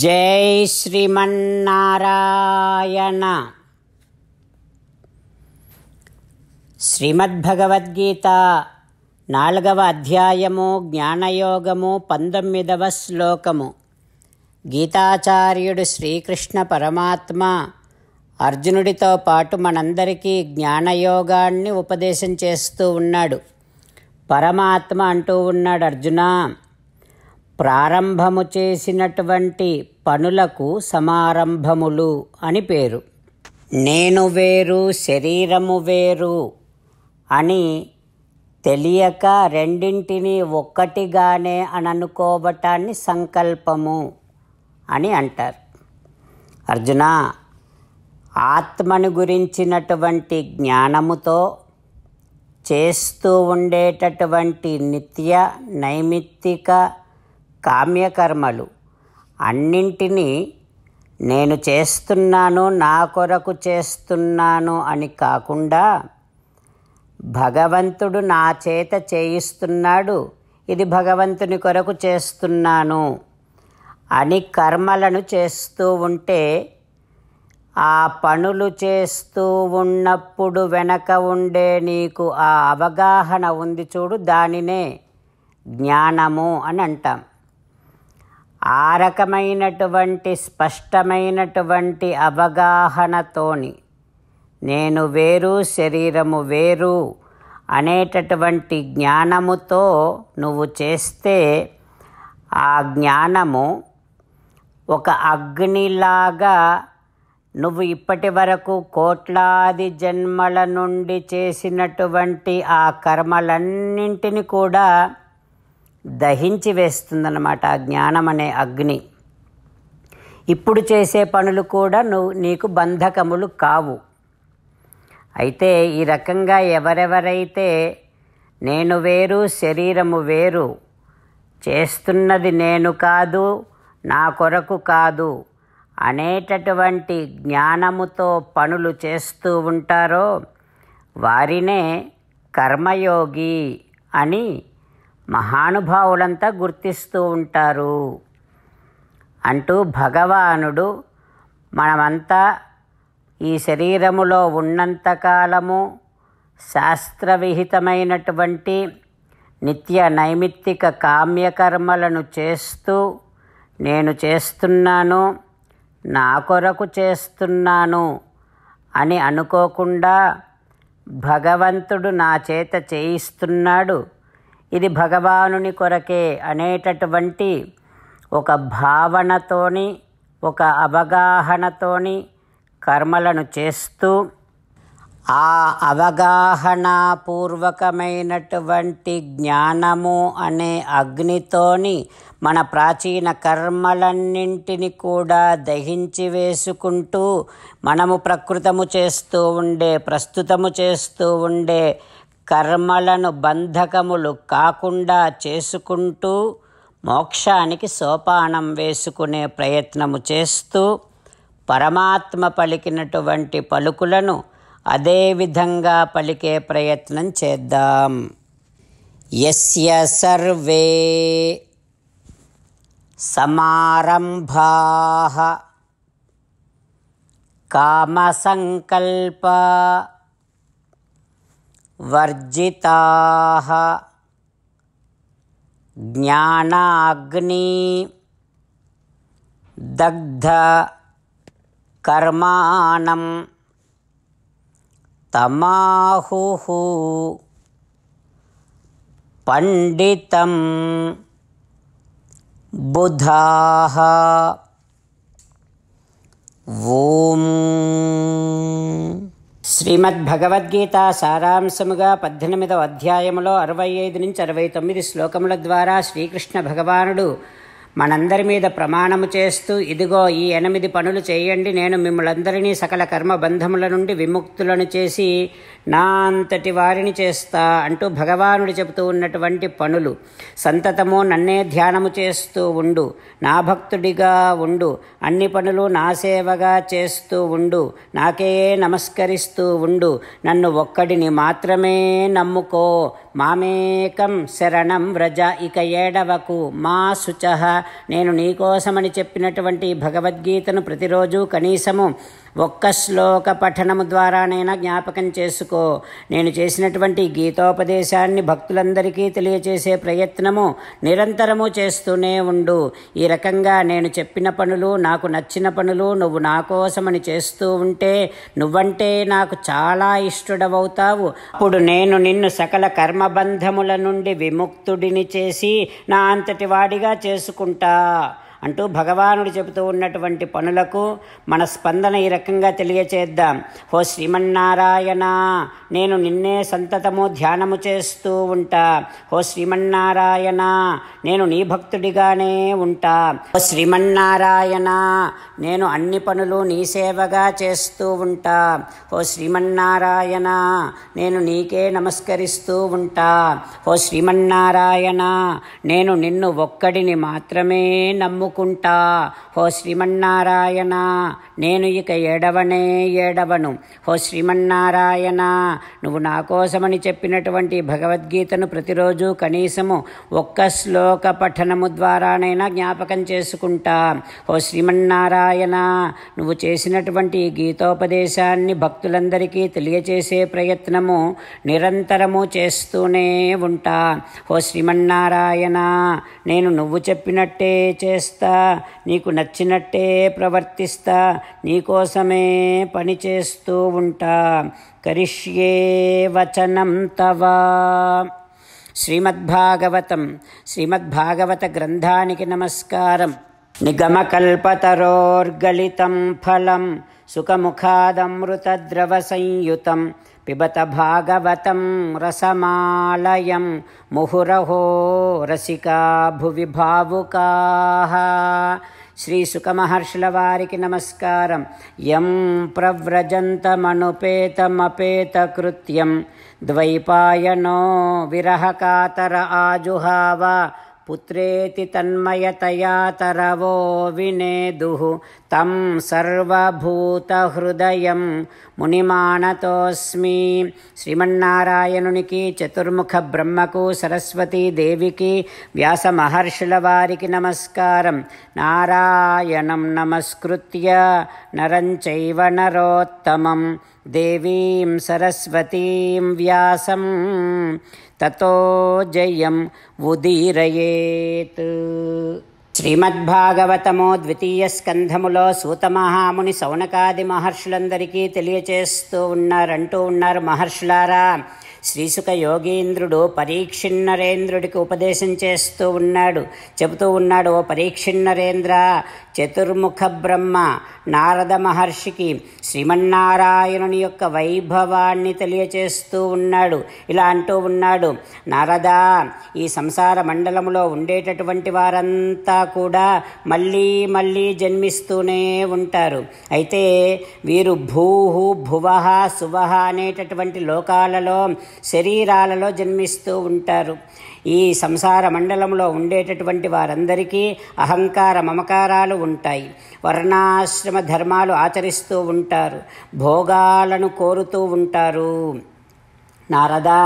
జై శ్రీమన్నారాయణ శ్రీమద్భగవద్గీత నాలుగవ అధ్యాయము జ్ఞానయోగము పంతొమ్మిదవ శ్లోకము గీతాచార్యుడు శ్రీకృష్ణ పరమాత్మ అర్జునుడితో పాటు మనందరికీ జ్ఞానయోగాన్ని ఉపదేశం చేస్తూ ఉన్నాడు పరమాత్మ అంటూ ఉన్నాడు అర్జునా ప్రారంభము చేసినటువంటి పనులకు సమారంభములు అని పేరు నేను వేరు శరీరము వేరు అని తెలియక రెండింటినీ ఒక్కటిగానే అని అనుకోవటాన్ని సంకల్పము అని అంటారు అర్జున ఆత్మను గురించినటువంటి జ్ఞానముతో చేస్తూ ఉండేటటువంటి నిత్య నైమిత్తిక కామ్యకర్మలు అన్నింటినీ నేను చేస్తున్నాను నా కొరకు చేస్తున్నాను అని కాకుండా భగవంతుడు నా చేత చేయిస్తున్నాడు ఇది భగవంతుని కొరకు చేస్తున్నాను అని కర్మలను చేస్తూ ఉంటే ఆ పనులు చేస్తూ ఉన్నప్పుడు వెనక ఉండే నీకు ఆ అవగాహన ఉంది చూడు దానినే జ్ఞానము అని అంటాం ఆ రకమైనటువంటి స్పష్టమైనటువంటి అవగాహనతోని నేను వేరు శరీరము వేరు అనేటటువంటి జ్ఞానముతో నువ్వు చేస్తే ఆ జ్ఞానము ఒక అగ్నిలాగా నువ్వు ఇప్పటి వరకు కోట్లాది జన్మల నుండి చేసినటువంటి ఆ కర్మలన్నింటినీ కూడా దహించి వేస్తుందన్నమాట ఆ జ్ఞానం అనే అగ్ని ఇప్పుడు చేసే పనులు కూడా నువ్వు నీకు బంధకములు కావు అయితే ఈ రకంగా ఎవరెవరైతే నేను వేరు శరీరము వేరు చేస్తున్నది నేను కాదు నా కొరకు కాదు అనేటటువంటి జ్ఞానముతో పనులు చేస్తూ ఉంటారో వారినే కర్మయోగి అని మహానుభావులంతా గుర్తిస్తూ ఉంటారు అంటూ భగవానుడు మనమంతా ఈ శరీరములో ఉన్నంతకాలము శాస్త్రవిహితమైనటువంటి నిత్య నైమిత్తిక కామ్యకర్మలను చేస్తూ నేను చేస్తున్నాను నా కొరకు చేస్తున్నాను అని అనుకోకుండా భగవంతుడు నా చేత చేయిస్తున్నాడు ఇది భగవానుని కొరకే అనేటటువంటి ఒక భావనతోని ఒక అవగాహనతోని కర్మలను చేస్తూ ఆ అవగాహనపూర్వకమైనటువంటి జ్ఞానము అనే అగ్నితోని మన ప్రాచీన కర్మలన్నింటిని కూడా దహించి వేసుకుంటూ మనము ప్రకృతము చేస్తూ ఉండే ప్రస్తుతము చేస్తూ ఉండే కర్మలను బంధకములు కాకుండా చేసుకుంటూ మోక్షానికి సోపానం వేసుకునే ప్రయత్నము చేస్తూ పరమాత్మ పలికినటువంటి పలుకులను అదే విధంగా పలికే ప్రయత్నం చేద్దాం ఎస్య సర్వే సమారంభా కామసంకల్ప वर्जिता ज्ञानाग्नि दग्धकर्माणं तमाहुः पंडित बुधाः ॐ శ్రీమద్భగవద్గీత సారాంశముగా పద్దెనిమిదవ అధ్యాయములో అరవై ఐదు నుంచి అరవై తొమ్మిది శ్లోకముల ద్వారా శ్రీకృష్ణ భగవానుడు మనందరి మీద ప్రమాణము చేస్తూ ఇదిగో ఈ ఎనిమిది పనులు చేయండి నేను మిమ్మలందరినీ సకల కర్మ బంధముల నుండి విముక్తులను చేసి నా అంతటి వారిని చేస్తా అంటూ భగవానుడు చెబుతూ ఉన్నటువంటి పనులు సంతతము నన్నే ధ్యానము చేస్తూ ఉండు నా భక్తుడిగా ఉండు అన్ని పనులు నా సేవగా చేస్తూ ఉండు నాకే నమస్కరిస్తూ ఉండు నన్ను ఒక్కడిని మాత్రమే నమ్ముకో మామేకం శరణం వ్రజ ఇక ఏడవకు మా శుచ నేను నీకోసమని చెప్పినటువంటి భగవద్గీతను ప్రతిరోజు కనీసము ఒక్క శ్లోక పఠనము ద్వారానైనా జ్ఞాపకం చేసుకో నేను చేసినటువంటి గీతోపదేశాన్ని భక్తులందరికీ తెలియచేసే ప్రయత్నము నిరంతరము చేస్తూనే ఉండు ఈ రకంగా నేను చెప్పిన పనులు నాకు నచ్చిన పనులు నువ్వు నా కోసమని చేస్తూ ఉంటే నువ్వంటే నాకు చాలా ఇష్టడవవుతావు అప్పుడు నేను నిన్ను సకల కర్మబంధముల నుండి విముక్తుడిని చేసి నా అంతటి వాడిగా చేసుకుంటా అంటూ భగవానుడు చెబుతూ ఉన్నటువంటి పనులకు మన స్పందన ఈ రకంగా తెలియచేద్దాం హో శ్రీమన్నారాయణ నేను నిన్నే సంతతము ధ్యానము చేస్తూ ఉంటా హో శ్రీమన్నారాయణ నేను నీ భక్తుడిగానే ఉంటా హో శ్రీమన్నారాయణ నేను అన్ని పనులు నీ సేవగా చేస్తూ ఉంటా హో శ్రీమన్నారాయణ నేను నీకే నమస్కరిస్తూ ఉంటా హో శ్రీమన్నారాయణ నేను నిన్ను ఒక్కడిని మాత్రమే నమ్ము అనుకుంటా హో శ్రీమన్నారాయణ నేను ఇక ఏడవనే ఏడవను హో శ్రీమన్నారాయణ నువ్వు నా కోసమని చెప్పినటువంటి భగవద్గీతను ప్రతిరోజు కనీసము ఒక్క శ్లోక పఠనము ద్వారానైనా జ్ఞాపకం చేసుకుంటా ఓ శ్రీమన్నారాయణ నువ్వు చేసినటువంటి గీతోపదేశాన్ని భక్తులందరికీ తెలియచేసే ప్రయత్నము నిరంతరము చేస్తూనే ఉంటా ఓ శ్రీమన్నారాయణ నేను నువ్వు చెప్పినట్టే చేస్తా చేస్తా నీకు నచ్చినట్టే ప్రవర్తిస్తా నీకోసమే పనిచేస్తూ ఉంటా కరిష్యే వచనం తవా శ్రీమద్భాగవతం శ్రీమద్భాగవత గ్రంథానికి నమస్కారం నిగమకల్పతరోర్గలితం ఫలం సుఖముఖాదమృతద్రవ సంయుతం पिबत भागवतं रसमालयं मुहुरहो रसिका भुवि भावुकाः श्रीशुकमहर्षिलवारिके नमस्कारं यं प्रव्रजन्तमनुपेतमपेतकृत्यं द्वैपायनो विरहकातर आजुहावा पुत्रेति तन्मयतया तरवो विनेदुः తం సర్వభూతహృదయం మునిమానతోస్మి శ్రీమన్నారాయణునికి చతుర్ముఖ బ్రహ్మకు సరస్వతీదేవికి వ్యాస మహర్షుల వారికి నమస్కారం నారాయణం నమస్కృత్య నరంచైవ నరోత్తమం దేవీం సరస్వతీం వ్యాసం తతో జయం ఉదీరయేత్ శ్రీమద్భాగవతము ద్వితీయ స్కంధములో సూతమహాముని సౌనకాది మహర్షులందరికీ తెలియచేస్తూ ఉన్నారంటూ ఉన్నారు మహర్షులారా శ్రీసుఖ యోగేంద్రుడు పరీక్షిన్నరేంద్రుడికి ఉపదేశం చేస్తూ ఉన్నాడు చెబుతూ ఉన్నాడు ఓ పరీక్షిన్నరేంద్ర చతుర్ముఖ బ్రహ్మ నారద మహర్షికి శ్రీమన్నారాయణుని యొక్క వైభవాన్ని తెలియచేస్తూ ఉన్నాడు ఇలా అంటూ ఉన్నాడు నారద ఈ సంసార మండలంలో ఉండేటటువంటి వారంతా కూడా మళ్ళీ మళ్ళీ జన్మిస్తూనే ఉంటారు అయితే వీరు భూహు భువ సువహ అనేటటువంటి లోకాలలో శరీరాలలో జన్మిస్తూ ఉంటారు ఈ సంసార మండలంలో ఉండేటటువంటి వారందరికీ అహంకార మమకారాలు ఉంటాయి వర్ణాశ్రమ ధర్మాలు ఆచరిస్తూ ఉంటారు భోగాలను కోరుతూ ఉంటారు నారదా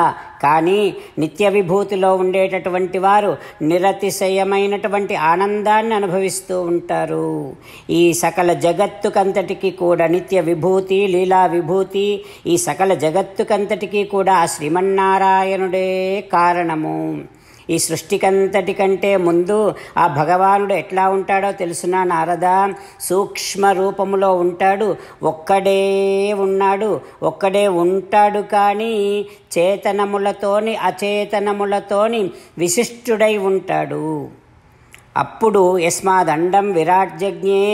కానీ నిత్య విభూతిలో ఉండేటటువంటి వారు నిరతిశయమైనటువంటి ఆనందాన్ని అనుభవిస్తూ ఉంటారు ఈ సకల జగత్తుకంతటికీ కూడా నిత్య విభూతి లీలా విభూతి ఈ సకల జగత్తుకంతటికీ కూడా శ్రీమన్నారాయణుడే కారణము ఈ సృష్టికంతటి కంటే ముందు ఆ భగవానుడు ఎట్లా ఉంటాడో తెలుసునా నారదా సూక్ష్మ రూపములో ఉంటాడు ఒక్కడే ఉన్నాడు ఒక్కడే ఉంటాడు కానీ చేతనములతోని అచేతనములతోని విశిష్టుడై ఉంటాడు అప్పుడు యస్మాదండం విరాట్ జజ్ఞే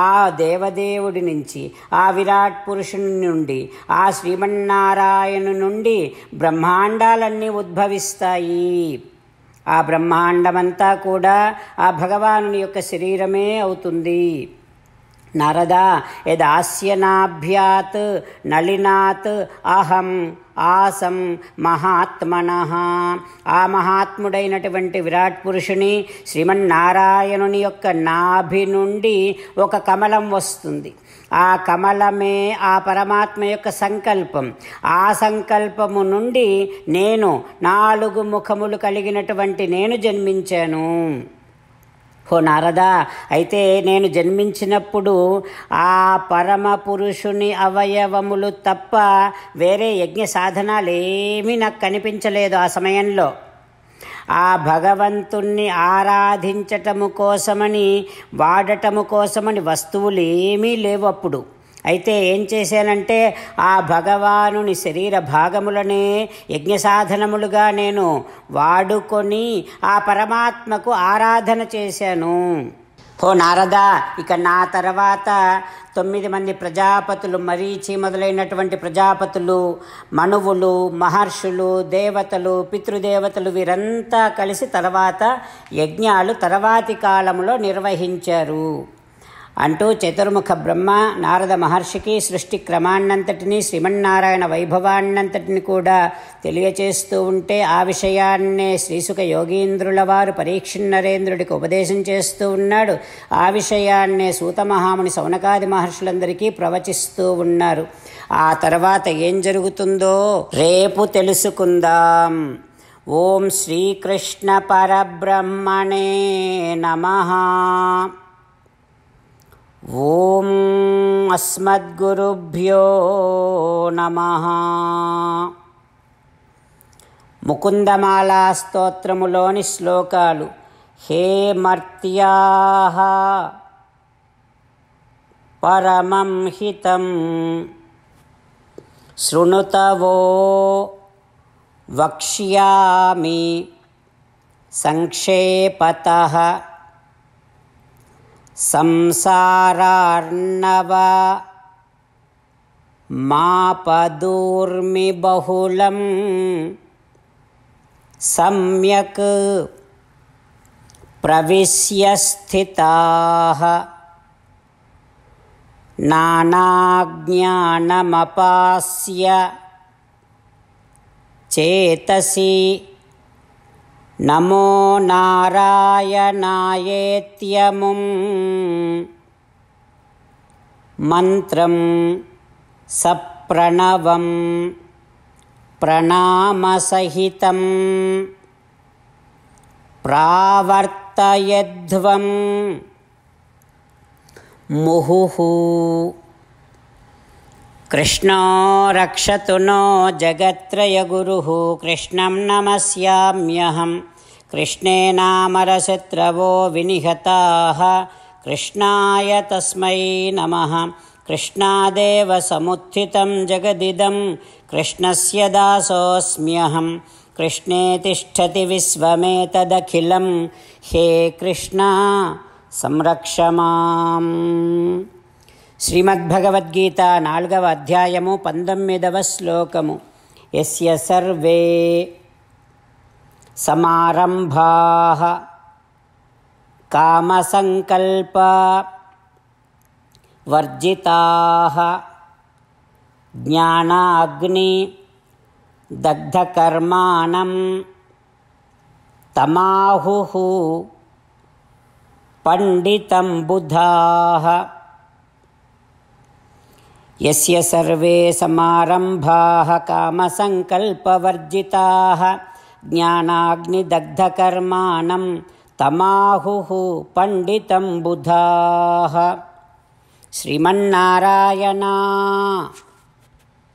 ఆ దేవదేవుడి నుంచి ఆ విరాట్ పురుషుని నుండి ఆ శ్రీమన్నారాయణు నుండి బ్రహ్మాండాలన్నీ ఉద్భవిస్తాయి ఆ బ్రహ్మాండమంతా కూడా ఆ భగవాను యొక్క శరీరమే అవుతుంది నరద యదాస్యనాభ్యాత్ నళినాత్ అహం ఆసం మహాత్మన ఆ మహాత్ముడైనటువంటి విరాట్ పురుషుని శ్రీమన్నారాయణుని యొక్క నాభి నుండి ఒక కమలం వస్తుంది ఆ కమలమే ఆ పరమాత్మ యొక్క సంకల్పం ఆ సంకల్పము నుండి నేను నాలుగు ముఖములు కలిగినటువంటి నేను జన్మించాను ఓ నారదా అయితే నేను జన్మించినప్పుడు ఆ పరమ పురుషుని అవయవములు తప్ప వేరే యజ్ఞ సాధనాలేమీ నాకు కనిపించలేదు ఆ సమయంలో ఆ భగవంతుణ్ణి ఆరాధించటము కోసమని వాడటము కోసమని వస్తువులు ఏమీ లేవు అప్పుడు అయితే ఏం చేశానంటే ఆ భగవానుని శరీర భాగములనే యజ్ఞ సాధనములుగా నేను వాడుకొని ఆ పరమాత్మకు ఆరాధన చేశాను ఓ నారదా ఇక నా తర్వాత తొమ్మిది మంది ప్రజాపతులు మరీచి మొదలైనటువంటి ప్రజాపతులు మనువులు మహర్షులు దేవతలు పితృదేవతలు వీరంతా కలిసి తర్వాత యజ్ఞాలు తర్వాతి కాలంలో నిర్వహించారు అంటూ చతుర్ముఖ బ్రహ్మ నారద మహర్షికి సృష్టి క్రమాన్నంతటినీ శ్రీమన్నారాయణ వైభవాన్నంతటిని కూడా తెలియచేస్తూ ఉంటే ఆ విషయాన్నే శ్రీసుఖ యోగీంద్రుల వారు పరీక్ష నరేంద్రుడికి ఉపదేశం చేస్తూ ఉన్నాడు ఆ విషయాన్నే సూతమహాముని సౌనకాది మహర్షులందరికీ ప్రవచిస్తూ ఉన్నారు ఆ తర్వాత ఏం జరుగుతుందో రేపు తెలుసుకుందాం ఓం శ్రీకృష్ణ పరబ్రహ్మణే నమ ॐ అస్మద్గురుభ్యో నమ ముకుందమాలా స్తోత్రములోని శ్లోకాలు హే మర్త్యా పరమం హితం శృణుతవో వక్ష్యామి సంక్షేపత मापदूर्मिबहुलं सम्यक् प्रविश्य स्थिताः नानाज्ञानमपास्य चेतसि नमो नारायणायेत्यमुं मन्त्रं सप्रणवं प्रणामसहितं प्रावर्तयध्वं मुहुः कृष्णो रक्षतु नो जगत्त्रय गुरुः कृष्णं नमस्याम्यहं कृष्णे नामरशत्रवो विनिहताः कृष्णाय तस्मै नमः कृष्णादेव समुत्थितं जगदिदं कृष्णस्य दासोऽस्म्यहं कृष्णे तिष्ठति विश्वमेतदखिलं हे कृष्णा संरक्ष माम् श्रीमद्भगवद्गीता नालगव अध्यायमु पन्त्रमिदवश्लोकमु यस्य सर्वे समारम्भाः कामसङ्कल्पवर्जिताः ज्ञानाग्निदग्धकर्माणं तमाहुः पंडितं बुधाः यस्य सर्वे समारम्भाः कामसङ्कल्पवर्जिताः ज्ञानाग्निदग्धकर्माणं तमाहुः पण्डितं बुधाः श्रीमन्नारायणा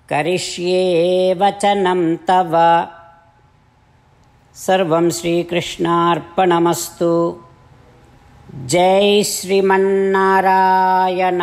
करिष्ये वचनं तव सर्वं श्रीकृष्णार्पणमस्तु जय श्रीमन्नारायण